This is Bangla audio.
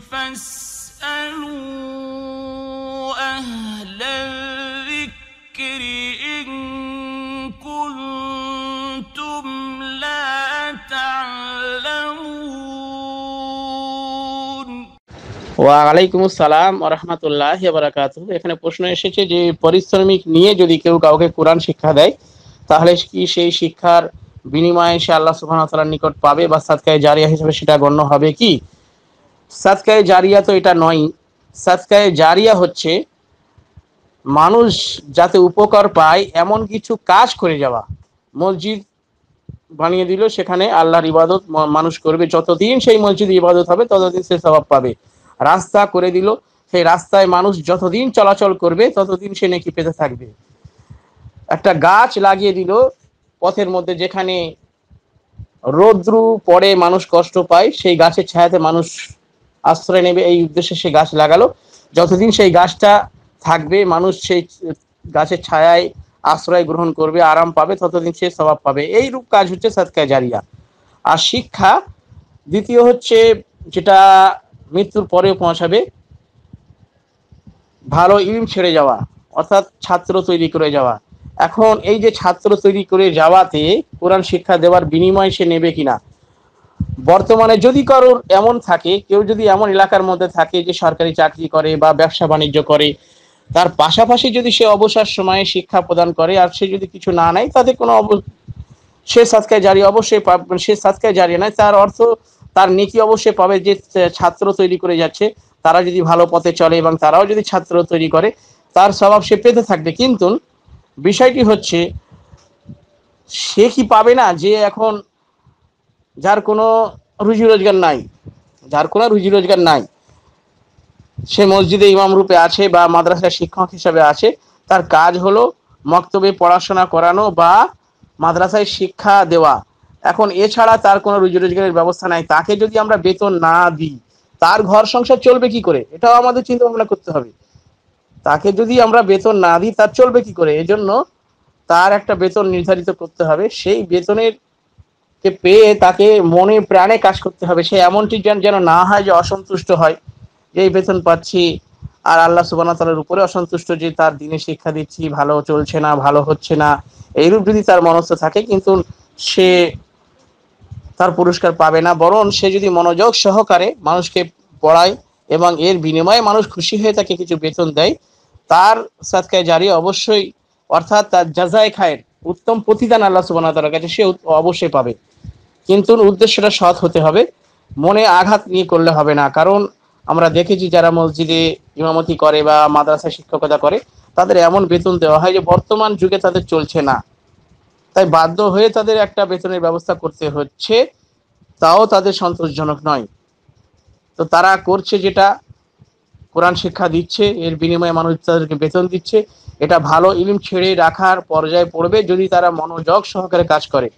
ওয়ালাইকুম আসসালাম রহমতুল্লাহ বারাকাত এখানে প্রশ্ন এসেছে যে পরিশ্রমিক নিয়ে যদি কেউ কাউকে কোরআন শিক্ষা দেয় তাহলে কি সেই শিক্ষার বিনিময়ে সে আল্লাহ সুহান নিকট পাবে বা সাতকায় জারিয়া হিসেবে সেটা গণ্য হবে কি সাদকায় জারিয়া তো এটা নয় সাদকায় জারিয়া হচ্ছে মানুষ যাতে উপকার পায় এমন কিছু কাজ করে যাওয়া মসজিদ বানিয়ে দিল সেখানে আল্লাহর ইবাদত মানুষ করবে যতদিন সেই মসজিদ ইবাদত হবে ততদিন সে স্বভাব পাবে রাস্তা করে দিল সেই রাস্তায় মানুষ যতদিন চলাচল করবে ততদিন সে নেকি পেতে থাকবে একটা গাছ লাগিয়ে দিল পথের মধ্যে যেখানে রৌদ্রু পরে মানুষ কষ্ট পায় সেই গাছের ছায়াতে মানুষ আশ্রয় নেবে এই উদ্দেশ্যে সে গাছ লাগালো যতদিন সেই গাছটা থাকবে মানুষ সেই গাছের ছায়ায় আশ্রয় গ্রহণ করবে আরাম পাবে ততদিন সে স্বভাব পাবে এই রূপ কাজ হচ্ছে সৎকায় জারিয়া আর শিক্ষা দ্বিতীয় হচ্ছে যেটা মৃত্যুর পরেও পৌঁছাবে ভালো ইম ছেড়ে যাওয়া অর্থাৎ ছাত্র তৈরি করে যাওয়া এখন এই যে ছাত্র তৈরি করে যাওয়াতে কোরআন শিক্ষা দেওয়ার বিনিময় সে নেবে কিনা বর্তমানে যদি কারোর এমন থাকে কেউ যদি এমন এলাকার মধ্যে থাকে যে সরকারি চাকরি করে বা ব্যবসা বাণিজ্য করে তার পাশাপাশি যদি সে অবসর সময়ে শিক্ষা প্রদান করে আর সে যদি কিছু না নেয় তাতে কোনো সে সাজকায় জারি অবশ্যই সে সাজকায় জারি নেয় তার অর্থ তার নীতি অবশ্যই পাবে যে ছাত্র তৈরি করে যাচ্ছে তারা যদি ভালো পথে চলে এবং তারাও যদি ছাত্র তৈরি করে তার স্বভাব সে পেতে থাকবে কিন্তু বিষয়টি হচ্ছে সে কি পাবে না যে এখন যার কোনো রুজি রোজগার নাই যার কোনো রুজি রোজগার নাই সে মসজিদে ইমাম রূপে আছে বা মাদ্রাসার শিক্ষক হিসাবে আছে তার কাজ হলো মক্তবে পড়াশোনা করানো বা মাদ্রাসায় শিক্ষা দেওয়া এখন এছাড়া তার কোনো রুজি রোজগারের ব্যবস্থা নাই তাকে যদি আমরা বেতন না দিই তার ঘর সংসার চলবে কি করে এটাও আমাদের চিন্তা ভাবনা করতে হবে তাকে যদি আমরা বেতন না দিই তার চলবে কি করে এজন্য তার একটা বেতন নির্ধারিত করতে হবে সেই বেতনের কে পেয়ে তাকে মনে প্রাণে কাজ করতে হবে সে এমনটি যেন যেন না হয় যে অসন্তুষ্ট হয় যে এই বেতন পাচ্ছি আর আল্লাহ সুবান তালার উপরে অসন্তুষ্ট যে তার দিনে শিক্ষা দিচ্ছি ভালো চলছে না ভালো হচ্ছে না এইরূপ যদি তার মনস্থ থাকে কিন্তু সে তার পুরস্কার পাবে না বরং সে যদি মনোযোগ সহকারে মানুষকে পড়ায় এবং এর বিনিময়ে মানুষ খুশি হয়ে তাকে কিছু বেতন দেয় তার সাতকায় জারি অবশ্যই অর্থাৎ তার যাচাই খায়ের উত্তম প্রতিদান আল্লাহ সুবাহ তালার কাছে সে অবশ্যই পাবে কিন্তু উদ্দেশ্যটা সৎ হতে হবে মনে আঘাত নিয়ে করলে হবে না কারণ আমরা দেখেছি যারা মসজিদে ইমামতি করে বা মাদ্রাসায় শিক্ষকতা করে তাদের এমন বেতন দেওয়া হয় যে বর্তমান যুগে তাদের চলছে না তাই বাধ্য হয়ে তাদের একটা বেতনের ব্যবস্থা করতে হচ্ছে তাও তাদের সন্তোষজনক নয় তো তারা করছে যেটা কোরআন শিক্ষা দিচ্ছে এর বিনিময়ে মানুষ তাদেরকে বেতন দিচ্ছে এটা ভালো ইলিম ছেড়ে রাখার পর্যায়ে পড়বে যদি তারা মনোযোগ সহকারে কাজ করে